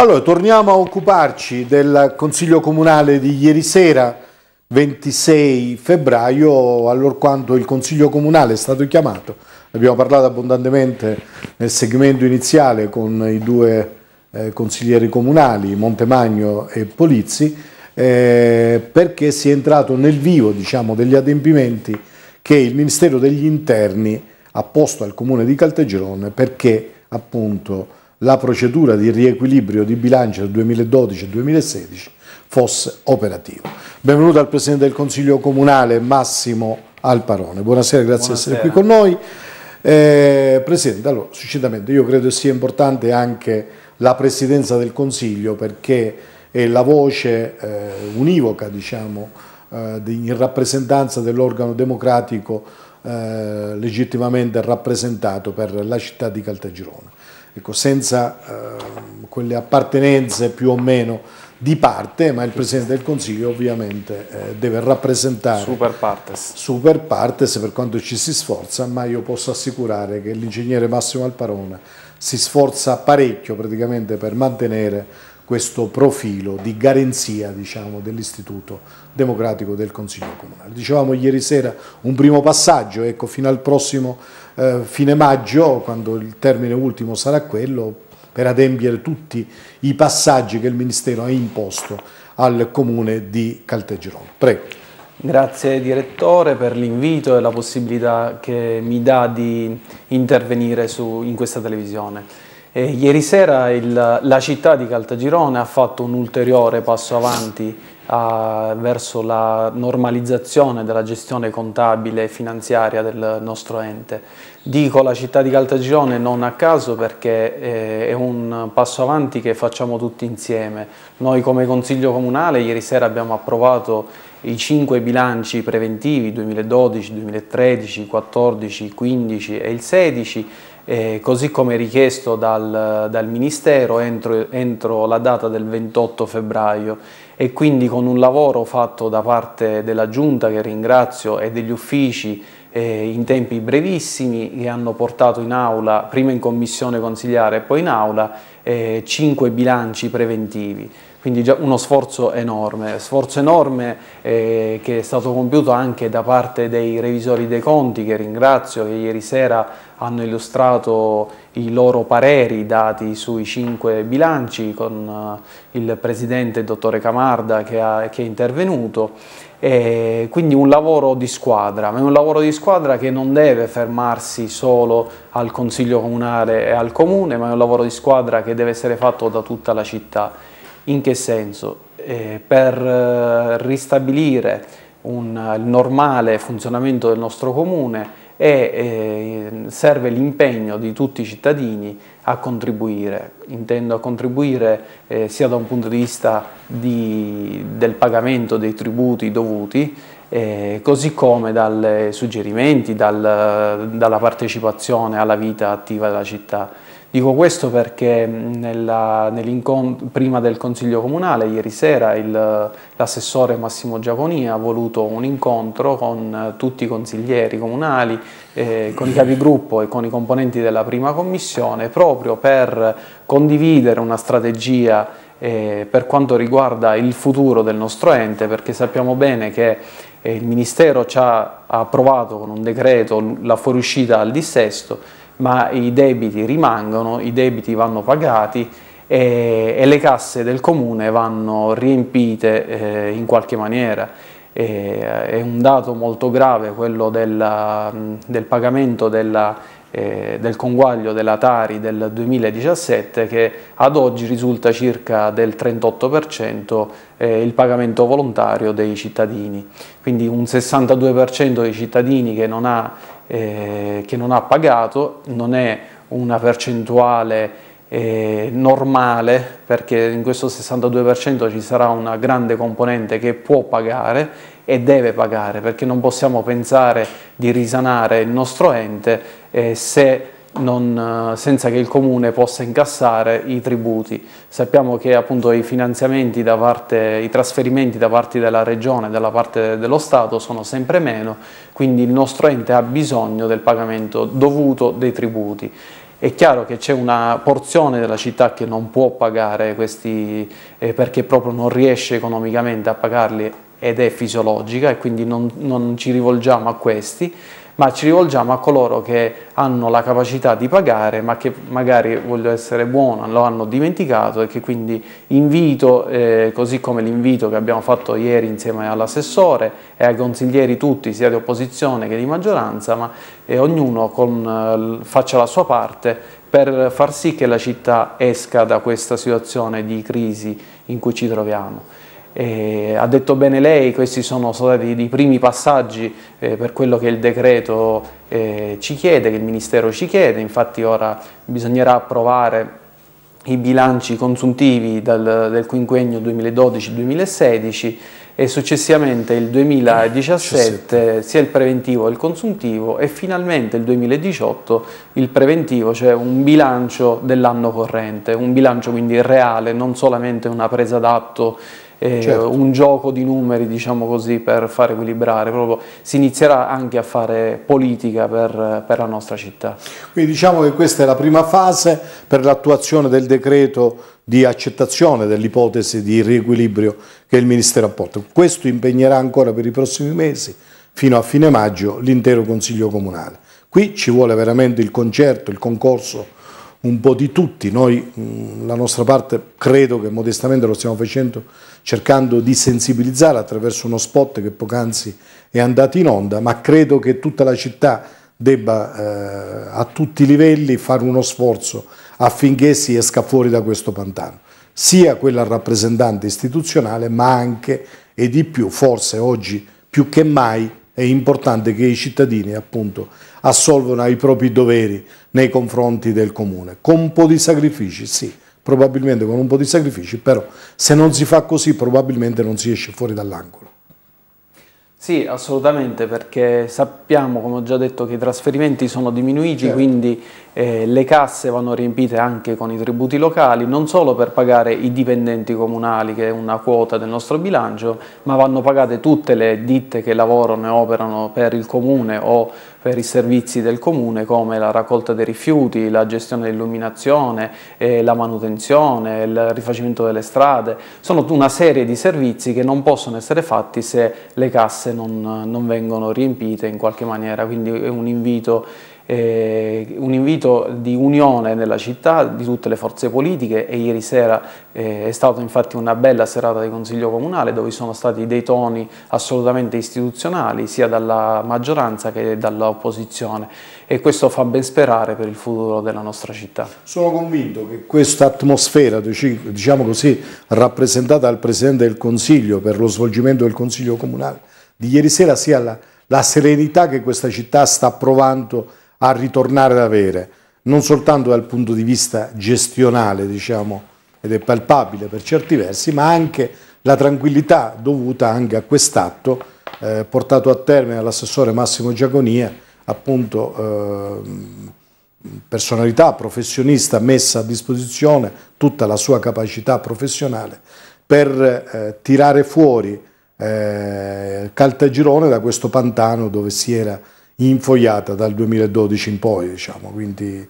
Allora, torniamo a occuparci del Consiglio Comunale di ieri sera, 26 febbraio, allorquando il Consiglio Comunale è stato chiamato. Abbiamo parlato abbondantemente nel segmento iniziale con i due eh, consiglieri comunali, Montemagno e Polizzi, eh, perché si è entrato nel vivo diciamo, degli adempimenti che il Ministero degli Interni ha posto al Comune di Caltagirone perché appunto la procedura di riequilibrio di bilancio 2012-2016 fosse operativa. Benvenuto al Presidente del Consiglio Comunale Massimo Alparone. Buonasera, grazie Buonasera. di essere qui con noi. Eh, Presidente, allora, succintamente, io credo sia importante anche la Presidenza del Consiglio perché è la voce eh, univoca, diciamo, eh, in rappresentanza dell'organo democratico eh, legittimamente rappresentato per la città di Caltagirone. Ecco, senza eh, quelle appartenenze più o meno di parte, ma il Presidente del Consiglio ovviamente eh, deve rappresentare super partes. super partes per quanto ci si sforza, ma io posso assicurare che l'ingegnere Massimo Alparona si sforza parecchio praticamente per mantenere questo profilo di garanzia diciamo, dell'Istituto Democratico del Consiglio Comunale. Dicevamo ieri sera un primo passaggio, ecco, fino al prossimo eh, fine maggio, quando il termine ultimo sarà quello, per adempiere tutti i passaggi che il Ministero ha imposto al Comune di Caltagirone. Prego. Grazie direttore per l'invito e la possibilità che mi dà di intervenire su, in questa televisione. E ieri sera il, la città di Caltagirone ha fatto un ulteriore passo avanti a, verso la normalizzazione della gestione contabile e finanziaria del nostro ente. Dico la città di Caltagirone non a caso perché eh, è un passo avanti che facciamo tutti insieme. Noi come Consiglio Comunale ieri sera abbiamo approvato i cinque bilanci preventivi 2012, 2013, 2014, 2015 e il 2016 eh, così come richiesto dal, dal Ministero entro, entro, la data del 28 febbraio e quindi con un lavoro fatto da parte della Giunta che ringrazio e degli uffici eh, in tempi brevissimi che hanno portato in aula, prima in commissione consigliare e poi in aula, eh, cinque bilanci preventivi quindi già uno sforzo enorme, sforzo enorme eh, che è stato compiuto anche da parte dei revisori dei conti che ringrazio che ieri sera hanno illustrato i loro pareri dati sui cinque bilanci con eh, il presidente il dottore Camarda che, ha, che è intervenuto e eh, quindi un lavoro di squadra, ma è un lavoro di squadra che non deve fermarsi solo al Consiglio Comunale e al Comune, ma è un lavoro di squadra che deve essere fatto da tutta la città. In che senso? Eh, per eh, ristabilire un, il normale funzionamento del nostro comune e eh, serve l'impegno di tutti i cittadini a contribuire. Intendo a contribuire eh, sia da un punto di vista di, del pagamento dei tributi dovuti, eh, così come dai suggerimenti, dal, dalla partecipazione alla vita attiva della città. Dico questo perché nella, prima del Consiglio Comunale, ieri sera, l'assessore Massimo Giaconia ha voluto un incontro con eh, tutti i consiglieri comunali, eh, con i capigruppo e con i componenti della prima commissione, proprio per condividere una strategia eh, per quanto riguarda il futuro del nostro ente, perché sappiamo bene che eh, il Ministero ci ha approvato con un decreto la fuoriuscita al dissesto, ma i debiti rimangono, i debiti vanno pagati e, e le casse del comune vanno riempite eh, in qualche maniera. E, eh, è un dato molto grave quello della, del pagamento della, eh, del conguaglio della Tari del 2017 che ad oggi risulta circa del 38% eh, il pagamento volontario dei cittadini, quindi un 62% dei cittadini che non ha eh, che non ha pagato, non è una percentuale eh, normale perché in questo 62% ci sarà una grande componente che può pagare e deve pagare perché non possiamo pensare di risanare il nostro ente eh, se non, eh, senza che il comune possa incassare i tributi. Sappiamo che appunto, i finanziamenti da parte, i trasferimenti da parte della regione, da parte dello Stato sono sempre meno, quindi il nostro ente ha bisogno del pagamento dovuto dei tributi. È chiaro che c'è una porzione della città che non può pagare questi eh, perché proprio non riesce economicamente a pagarli ed è fisiologica e quindi non, non ci rivolgiamo a questi ma ci rivolgiamo a coloro che hanno la capacità di pagare ma che magari voglio essere buono, lo hanno dimenticato e che quindi invito, eh, così come l'invito che abbiamo fatto ieri insieme all'assessore e ai consiglieri tutti, sia di opposizione che di maggioranza, ma eh, ognuno con, eh, faccia la sua parte per far sì che la città esca da questa situazione di crisi in cui ci troviamo. Eh, ha detto bene lei, questi sono stati i primi passaggi eh, per quello che il decreto eh, ci chiede, che il Ministero ci chiede, infatti ora bisognerà approvare i bilanci consuntivi dal, del quinquennio 2012-2016 e successivamente il 2017 sia il preventivo che il consuntivo e finalmente il 2018 il preventivo, cioè un bilancio dell'anno corrente, un bilancio quindi reale, non solamente una presa d'atto eh, certo. un gioco di numeri diciamo così, per far equilibrare, proprio, si inizierà anche a fare politica per, per, la nostra città. Quindi diciamo che questa è la prima fase per l'attuazione del decreto di accettazione dell'ipotesi di riequilibrio che il Ministero ha portato. Questo impegnerà ancora per i prossimi mesi, fino a fine maggio, l'intero Consiglio Comunale. Qui ci vuole veramente il concerto, il concorso un po' di tutti, noi mm, la nostra parte credo che modestamente lo stiamo facendo cercando di sensibilizzare attraverso uno spot che poc'anzi è andato in onda, ma credo che tutta la città debba eh, a tutti i livelli fare uno sforzo affinché si esca fuori da questo pantano, sia quella rappresentante istituzionale ma anche e di più, forse oggi più che mai, è importante che i cittadini appunto assolvono ai propri doveri nei confronti del comune, con un po' di sacrifici sì, probabilmente con un po' di sacrifici, però se non si fa così probabilmente non si esce fuori dall'angolo. Sì, assolutamente, perché sappiamo, come ho già detto, che i trasferimenti sono diminuiti, certo. quindi eh, le casse vanno riempite anche con i tributi locali, non solo per pagare i dipendenti comunali, che è una quota del nostro bilancio, ma vanno pagate tutte le ditte che lavorano e operano per il comune o per i servizi del comune come la raccolta dei rifiuti, la gestione dell'illuminazione, eh, la manutenzione, il rifacimento delle strade. Sono una serie di servizi che non possono essere fatti se le casse non, non vengono riempite in qualche maniera, quindi è un invito eh, un invito di unione nella città di tutte le forze politiche e ieri sera eh, è stata infatti una bella serata di Consiglio Comunale dove sono stati dei toni assolutamente istituzionali sia dalla maggioranza che dall'opposizione e questo fa ben sperare per il futuro della nostra città. Sono convinto che questa atmosfera, diciamo così, rappresentata dal Presidente del Consiglio per lo svolgimento del Consiglio Comunale di ieri sera sia la, la serenità che questa città sta provando a ritornare ad avere, non soltanto dal punto di vista gestionale, diciamo, ed è palpabile per certi versi, ma anche la tranquillità dovuta anche a quest'atto eh, portato a termine dall'assessore Massimo Giaconia, appunto eh, personalità professionista messa a disposizione tutta la sua capacità professionale per eh, tirare fuori eh, Caltagirone da questo pantano dove si era infogliata dal 2012 in poi, diciamo. quindi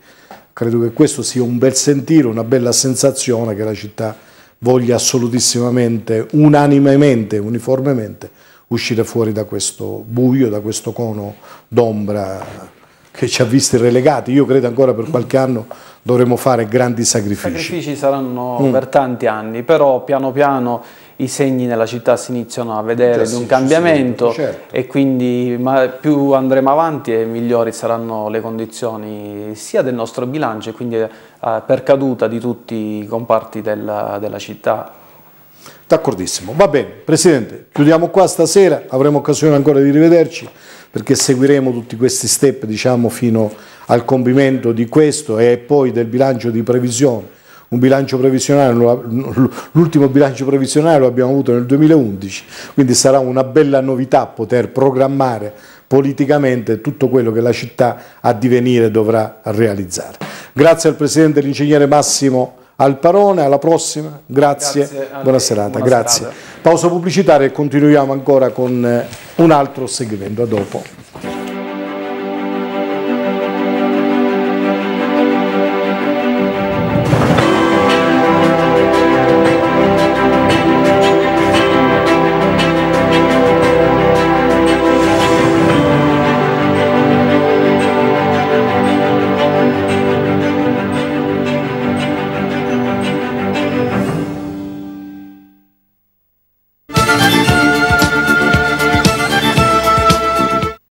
credo che questo sia un bel sentire, una bella sensazione che la città voglia assolutissimamente, unanimemente, uniformemente uscire fuori da questo buio, da questo cono d'ombra che ci ha visti relegati. Io credo ancora per qualche anno dovremo fare grandi sacrifici. I sacrifici saranno mm. per tanti anni, però piano piano i segni nella città si iniziano a vedere di un cambiamento certo. e quindi più andremo avanti e migliori saranno le condizioni sia del nostro bilancio e quindi eh, per caduta di tutti i comparti della, della città. D'accordissimo, va bene, Presidente, chiudiamo qua stasera, avremo occasione ancora di rivederci perché seguiremo tutti questi step diciamo, fino al compimento di questo e poi del bilancio di previsione un bilancio previsionale, l'ultimo bilancio previsionale lo abbiamo avuto nel 2011, quindi sarà una bella novità poter programmare politicamente tutto quello che la città a divenire dovrà realizzare. Grazie al Presidente l'ingegnere Massimo Alparone, alla prossima, grazie, grazie buona serata, buona grazie. Serata. Pausa pubblicitaria e continuiamo ancora con eh, un altro segmento, a dopo.